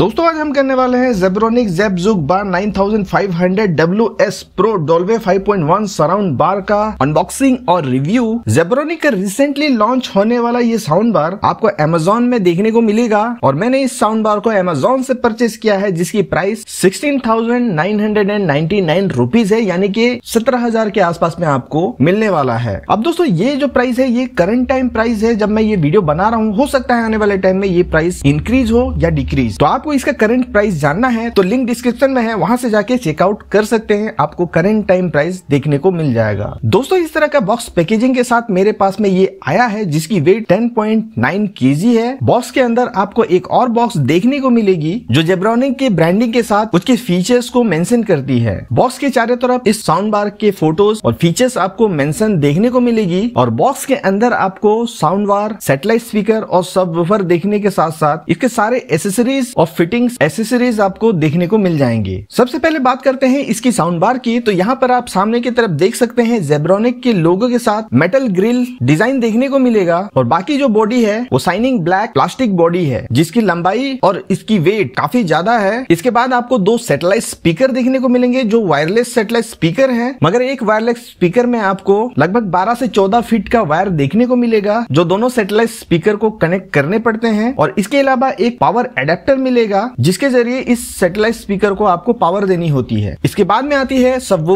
दोस्तों आज हम करने वाले हैं Zebronic Zebjuke bar 9500 WS Pro Dolby 5.1 surround bar का अनबॉक्सिंग और रिव्यू जेब्रोनिक का रिसेंटली लॉन्च होने वाला ये साउंड बार आपको Amazon में देखने को मिलेगा और मैंने इस साउंड बार को Amazon से परचेज किया है जिसकी प्राइस 16,999 रुपीस है यानी कि 17,000 के आसपास में आपको मिलने वाला है अब दोस्तों ये जो प्राइस है ये करंट टाइम प्राइस है जब मैं ये वीडियो बना रहा हूँ हो सकता है आने वाले टाइम में ये प्राइस इंक्रीज हो या डिक्रीज तो आप आपको इसका करंट प्राइस जानना है तो लिंक डिस्क्रिप्शन में है वहां से जाके चेकआउट कर सकते हैं आपको करंट टाइम प्राइस देखने को मिल जाएगा दोस्तों इस तरह का बॉक्स पैकेजिंग के साथ मेरे पास में ये आया है जिसकी वेट टेन पॉइंट नाइन के जी है बॉक्स के अंदर आपको एक और बॉक्स देखने को मिलेगी जो जेब्रॉनिक के ब्रांडिंग के साथ उसके फीचर्स को मेंशन करती है बॉक्स के चारों तरफ इस साउंड बार के फोटोज और फीचर्स आपको मेंशन देखने को मिलेगी और बॉक्स के अंदर आपको साउंड बार सेटेलाइट स्पीकर और सब देखने के साथ साथ इसके सारे एसेसरीज और फिटिंग एसेसरीज आपको देखने को मिल जाएंगे सबसे पहले बात करते हैं इसकी साउंड बार की तो यहाँ पर आप सामने की तरफ देख सकते हैं जेब्रोनिक के लोगो के साथ मेटल ग्रिल डिजाइन देखने को मिलेगा और बाकी जो बॉडी है वो साइनिंग ब्लैक प्लास्टिक बॉडी है जिसकी लंबाई और इसकी वेट काफी ज्यादा है इसके बाद आपको दो सेटेलाइट स्पीकर देखने को मिलेंगे जो वायरलेस सेटेलाइट स्पीकर है मगर एक वायरलेस स्पीकर में आपको लगभग बारह से चौदह फीट का वायर देखने को मिलेगा जो दोनों सेटेलाइट स्पीकर को कनेक्ट करने पड़ते हैं और इसके अलावा एक पावर एडेप्टर मिले मिलेगा जिसके जरिए इस सैटेलाइट स्पीकर को आपको पावर देनी होती है इसके बाद में आती है सब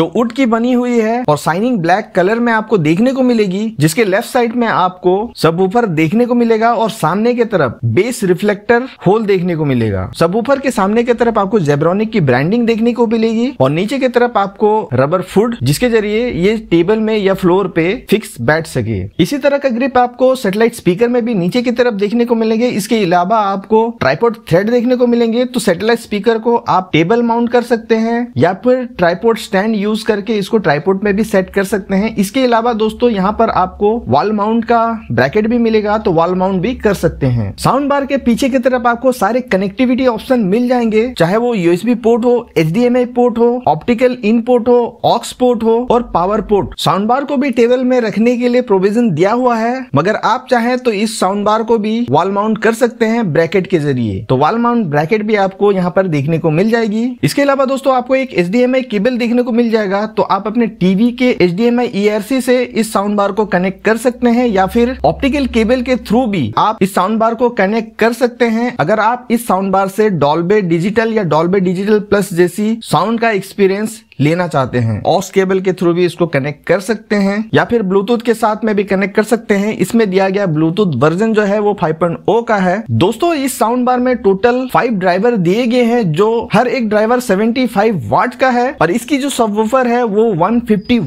जो उड की बनी हुई है और साइनिंग ब्लैक कलर में आपको देखने को मिलेगी जिसके लेफ्ट साइड में आपको सब देखने को मिलेगा और सामने के तरफ बेस रिफ्लेक्टर होल देखने को मिलेगा सब के सामने की तरफ आपको जेब्रोनिक की ब्रांडिंग देखने को मिलेगी और नीचे की तरफ आपको रबर फूड जिसके जरिए ये टेबल में या फ्लोर पे फिक्स बैठ सके इसी तरह का ग्रिप आपको सेटेलाइट स्पीकर में भी नीचे की तरफ देखने को मिलेंगे इसके अलावा आपको ट्राइपोड थ्रेड देखने को मिलेंगे तो सैटेलाइट स्पीकर को आप टेबल माउंट कर सकते हैं या फिर ट्राईपोर्ट स्टैंड यूज करके इसको ट्राईपोर्ट में भी सेट कर सकते हैं इसके अलावा दोस्तों यहाँ पर आपको वॉल माउंट का ब्रैकेट भी मिलेगा तो वॉल माउंट भी कर सकते हैं साउंड बार के पीछे की तरफ आपको सारे कनेक्टिविटी ऑप्शन मिल जाएंगे चाहे वो यूएसबी पोर्ट हो एच पोर्ट हो ऑप्टिकल इन पोर्ट हो ऑक्स पोर्ट हो और पावर पोर्ट साउंड बार को भी टेबल में रखने के लिए प्रोविजन दिया हुआ है मगर आप चाहें तो इस साउंड बार को भी वॉल माउंट कर सकते हैं ब्रैकेट के जरिए तो वाल माउंट ब्रैकेट भी आपको यहाँ पर देखने को मिल जाएगी इसके अलावा दोस्तों आपको एक एच केबल देखने को मिल जाएगा तो आप अपने टीवी के एच डी e से इस साउंड बार को कनेक्ट कर सकते हैं या फिर ऑप्टिकल केबल के थ्रू भी आप इस साउंड बार को कनेक्ट कर सकते हैं अगर आप इस साउंड बार से डॉल्बे डिजिटल या डॉल्बे डिजिटल प्लस जैसी साउंड का एक्सपीरियंस लेना चाहते हैं ऑक्स केबल के थ्रू भी इसको कनेक्ट कर सकते हैं या फिर ब्लूटूथ के साथ में भी कनेक्ट कर सकते हैं इसमें दिया गया ब्लूटूथ वर्जन जो है वो फाइव oh का है दोस्तों इस साउंड बार में टोटल फाइव ड्राइवर दिए गए हैं जो हर एक ड्राइवर सेवेंटी वाट का है और इसकी जो सब है वो वन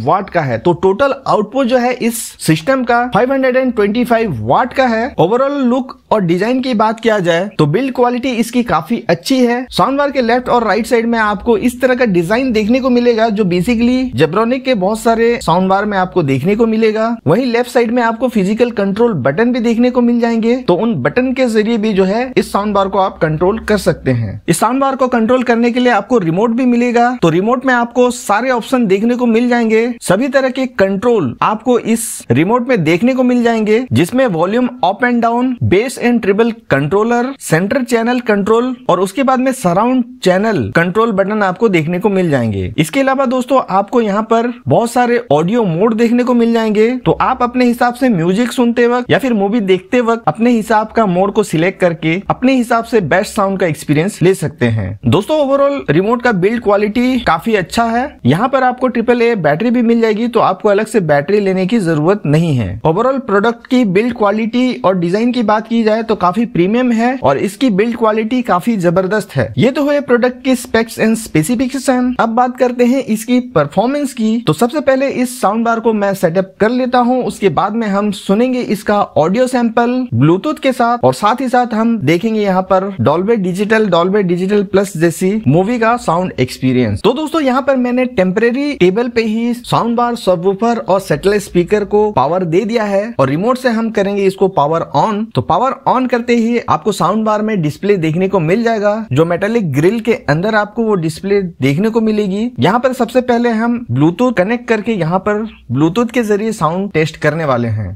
वाट का है तो टोटल आउटपुट जो है इस सिस्टम का फाइव वाट का है ओवरऑल लुक और डिजाइन की बात किया जाए तो बिल्ड क्वालिटी इसकी काफी अच्छी है साउंड बार के लेफ्ट और राइट साइड में आपको इस तरह का डिजाइन देखने को मिल मिलेगा जो बेसिकली जेब्रोनिक के बहुत सारे साउंड बार में आपको देखने को मिलेगा वहीं लेफ्ट साइड में आपको फिजिकल कंट्रोल बटन भी देखने को मिल जाएंगे तो उन बटन के जरिए भी जो है इस साउंड बार को आप कंट्रोल कर सकते हैं इस साउंड बार को कंट्रोल करने के लिए आपको रिमोट भी मिलेगा तो रिमोट में आपको सारे ऑप्शन देखने को मिल जाएंगे सभी तरह के कंट्रोल आपको इस रिमोट में देखने को मिल जाएंगे जिसमें volume up and down bass and treble controller centre channel control और उसके बाद में सराउंड चैनल कंट्रोल बटन आपको देखने को मिल जाएंगे इसके इसके अलावा दोस्तों आपको यहाँ पर बहुत सारे ऑडियो मोड देखने को मिल जाएंगे तो आप अपने हिसाब से म्यूजिक सुनते वक्त या फिर मूवी देखते वक्त अपने हिसाब का मोड को सिलेक्ट करके अपने हिसाब से बेस्ट साउंड का एक्सपीरियंस ले सकते हैं दोस्तों ओवरऑल रिमोट का बिल्ड क्वालिटी काफी अच्छा है यहाँ पर आपको ट्रिपल ए बैटरी भी मिल जाएगी तो आपको अलग से बैटरी लेने की जरूरत नहीं है ओवरऑल प्रोडक्ट की बिल्ड क्वालिटी और डिजाइन की बात की जाए तो काफी प्रीमियम है और इसकी बिल्ड क्वालिटी काफी जबरदस्त है ये तो हुए प्रोडक्ट की स्पेक्स एंड स्पेसिफिकेशन अब बात करते करते हैं इसकी परफॉर्मेंस की तो सबसे पहले इस साउंड बार को मैं सेटअप कर लेता हूँ उसके बाद में हम सुनेंगे इसका ऑडियो सैंपल ब्लूटूथ के साथ और साथ ही साथ हम देखेंगे यहाँ पर Dolby digital Dolby digital plus जैसी मूवी का साउंड एक्सपीरियंस तो दोस्तों यहाँ पर मैंने टेम्परेरी टेबल पे ही साउंड बार सबवूफर और सेटेलाइट स्पीकर को पावर दे दिया है और रिमोट से हम करेंगे इसको पावर ऑन तो पावर ऑन करते ही आपको साउंड बार में डिस्प्ले देखने को मिल जाएगा जो मेटेलिक ग्रिल के अंदर आपको वो डिस्प्ले देखने को मिलेगी यहाँ पर सबसे पहले हम ब्लूटूथ कनेक्ट करके यहाँ पर ब्लूटूथ के जरिए साउंड टेस्ट करने वाले हैं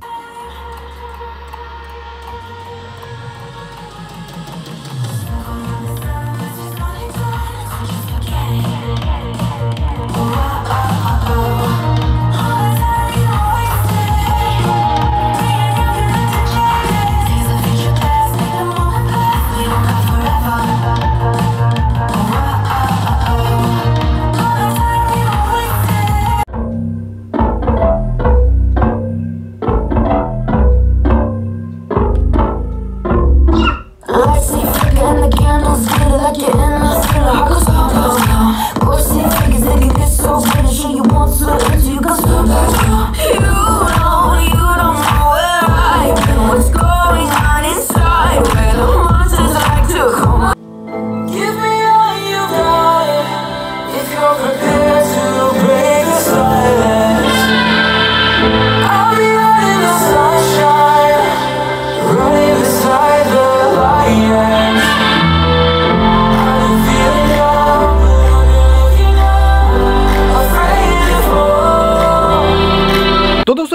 gonna show you once to.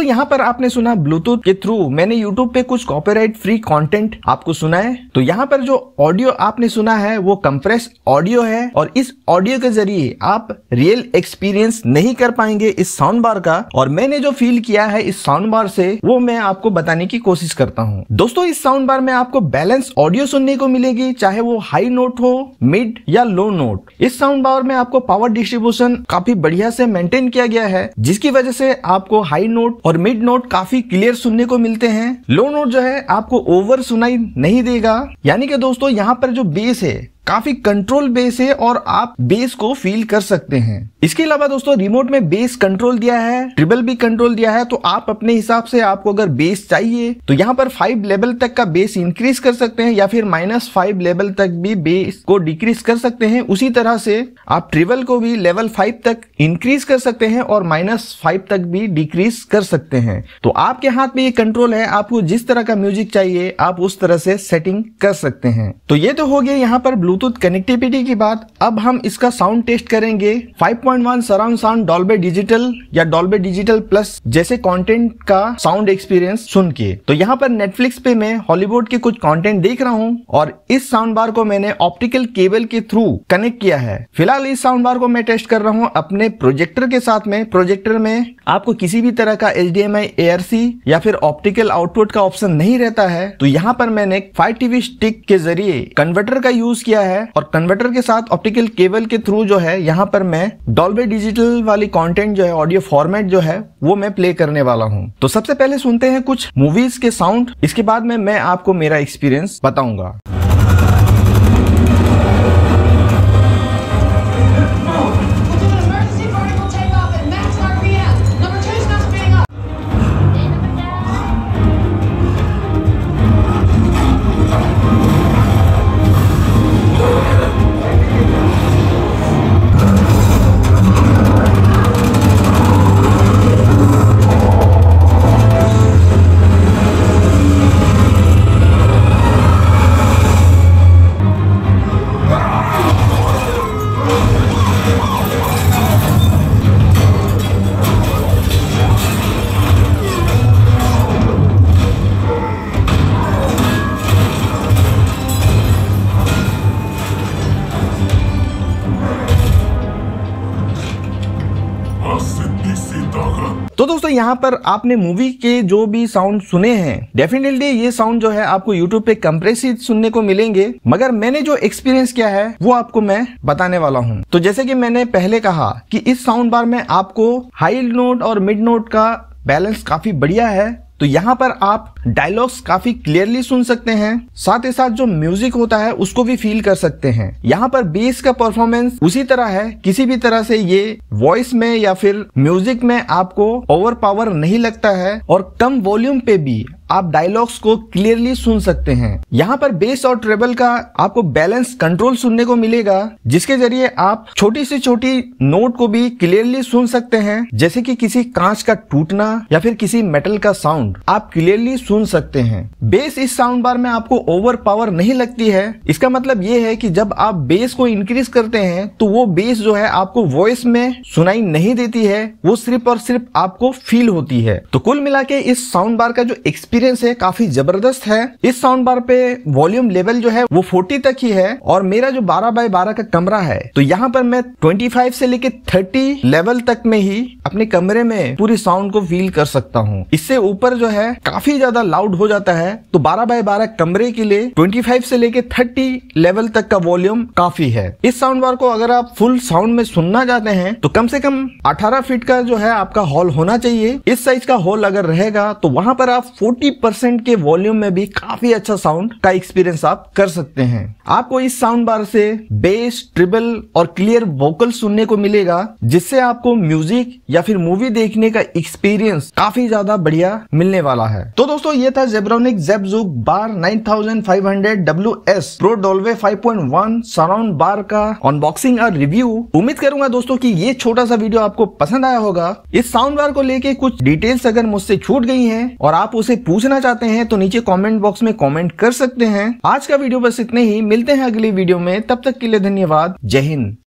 दोस्तों यहाँ पर आपने सुना ब्लूटूथ के थ्रू मैंने यूट्यूब पे कुछ कॉपीराइट फ्री कंटेंट आपको सुना है तो यहाँ पर जो ऑडियो आपने सुना है वो कंप्रेस ऑडियो है और इस ऑडियो के जरिए आप रियल एक्सपीरियंस नहीं कर पाएंगे इस साउंड बार का और मैंने जो फील किया है इस साउंड बार से वो मैं आपको बताने की कोशिश करता हूँ दोस्तों इस साउंड बार में आपको बैलेंस ऑडियो सुनने को मिलेगी चाहे वो हाई नोट हो मिड या लो नोट इस साउंड बार में आपको पावर डिस्ट्रीब्यूशन काफी बढ़िया से मेंटेन किया गया है जिसकी वजह से आपको हाई नोट और और मिड नोट काफी क्लियर सुनने को मिलते हैं लो नोट जो है आपको ओवर सुनाई नहीं देगा यानी कि दोस्तों यहाँ पर जो बेस है काफी कंट्रोल बेस है और आप बेस को फील कर सकते हैं इसके अलावा दोस्तों रिमोट में बेस कंट्रोल दिया है ट्रिबल भी कंट्रोल दिया है तो आप अपने हिसाब से आपको अगर बेस चाहिए तो यहाँ पर फाइव लेवल तक का बेस इंक्रीज कर सकते हैं या फिर माइनस फाइव लेवल तक भी बेस को डिक्रीज कर सकते हैं उसी तरह से आप ट्रिबल को भी लेवल फाइव तक इंक्रीज कर सकते हैं और माइनस फाइव तक भी डिक्रीज कर सकते हैं तो आपके हाथ में ये कंट्रोल है आपको जिस तरह का म्यूजिक चाहिए आप उस तरह से सेटिंग कर सकते हैं तो ये तो हो गया यहाँ पर ब्लू ब्लूटूथ कनेक्टिविटी की बात अब हम इसका साउंड टेस्ट करेंगे 5.1 सराउंड साउंड डॉल्बे डिजिटल या डॉल्बे डिजिटल प्लस जैसे कंटेंट का साउंड एक्सपीरियंस सुन के तो यहाँ पर नेटफ्लिक्स पे मैं हॉलीवुड के कुछ कंटेंट देख रहा हूँ और इस साउंड बार को मैंने ऑप्टिकल केबल के थ्रू कनेक्ट किया है फिलहाल इस साउंड बार को मैं टेस्ट कर रहा हूँ अपने प्रोजेक्टर के साथ में प्रोजेक्टर में आपको किसी भी तरह का एच डी या फिर ऑप्टिकल आउटपुट का ऑप्शन नहीं रहता है तो यहाँ पर मैंने फाइव टीवी स्टिक के जरिए कन्वर्टर का यूज किया है और कन्वर्टर के साथ ऑप्टिकल केबल के थ्रू जो है यहाँ पर मैं डॉल्बे डिजिटल वाली कंटेंट जो है ऑडियो फॉर्मेट जो है वो मैं प्ले करने वाला हूँ तो सबसे पहले सुनते हैं कुछ मूवीज के साउंड इसके बाद में मैं आपको मेरा एक्सपीरियंस बताऊंगा दोस्तों यहाँ पर आपने मूवी के जो भी साउंड सुने हैं डेफिनेटली ये साउंड जो है आपको यूट्यूब पे कंप्रेसिव सुनने को मिलेंगे मगर मैंने जो एक्सपीरियंस किया है वो आपको मैं बताने वाला हूँ तो जैसे की मैंने पहले कहा कि इस साउंड बार में आपको हाई नोट और मिड नोट का बैलेंस काफी बढ़िया है तो यहाँ पर आप डायलॉग्स काफी क्लियरली सुन सकते हैं साथ ही साथ जो म्यूजिक होता है उसको भी फील कर सकते हैं यहाँ पर बेस का परफॉर्मेंस उसी तरह है किसी भी तरह से ये वॉइस में या फिर म्यूजिक में आपको ओवर पावर नहीं लगता है और कम वॉल्यूम पे भी आप डायलॉग्स को क्लियरली सुन सकते हैं यहाँ पर बेस और ट्रेबल का आपको बैलेंस कंट्रोल सुनने को मिलेगा जिसके जरिए आप छोटी से छोटी नोट को भी क्लियरली सुन सकते हैं जैसे कि किसी कांच का टूटना या फिर किसी मेटल का साउंड आप क्लियरली सुन सकते हैं बेस इस साउंड बार में आपको ओवर पावर नहीं लगती है इसका मतलब ये है की जब आप बेस को इंक्रीज करते हैं तो वो बेस जो है आपको वॉइस में सुनाई नहीं देती है वो सिर्फ और सिर्फ आपको फील होती है तो कुल मिला के इस साउंड बार का जो एक्सपीरियंस एक्सपीरियंस है काफी जबरदस्त है इस साउंड बार पे वॉल्यूम लेवल जो है वो 40 तक ही है और मेरा जो 12 बाय 12 का कमरा है तो यहाँ पर मैं 25 से लेके 30 लेवल तक में ही अपने कमरे में पूरी साउंड को फील कर सकता हूँ इससे ऊपर जो है काफी ज्यादा लाउड हो जाता है तो 12 बाय 12 कमरे के लिए 25 से लेके 30 लेवल तक का वॉल्यूम काफी है इस साउंड बार को अगर आप फुल साउंड में सुनना चाहते हैं तो कम से कम 18 फीट का जो है आपका हॉल होना चाहिए इस साइज का हॉल अगर रहेगा तो वहां पर आप परसेंट के वॉल्यूम में भी काफी अच्छा साउंड का एक्सपीरियंस आप कर सकते हैं आपको इस साउंड बार से बेस ट्रिबल और क्लियर वोकल सुनने को मिलेगा जिससे आपको म्यूजिक या फिर मूवी देखने का एक्सपीरियंस काफी ज्यादा बढ़िया मिलने वाला है तो दोस्तों ये था Zebronic Zebjuke bar 9500 WS pro Dolby 5.1 surround bar का अनबॉक्सिंग और रिव्यू उम्मीद करूंगा दोस्तों की ये छोटा सा वीडियो आपको पसंद आया होगा इस साउंड बार को लेके कुछ डिटेल्स अगर मुझसे छूट गई है और आप उसे पूछना चाहते हैं तो नीचे कॉमेंट बॉक्स में कॉमेंट कर सकते हैं आज का वीडियो बस इतने ही मिलते हैं अगली वीडियो में तब तक के लिए धन्यवाद जय हिंद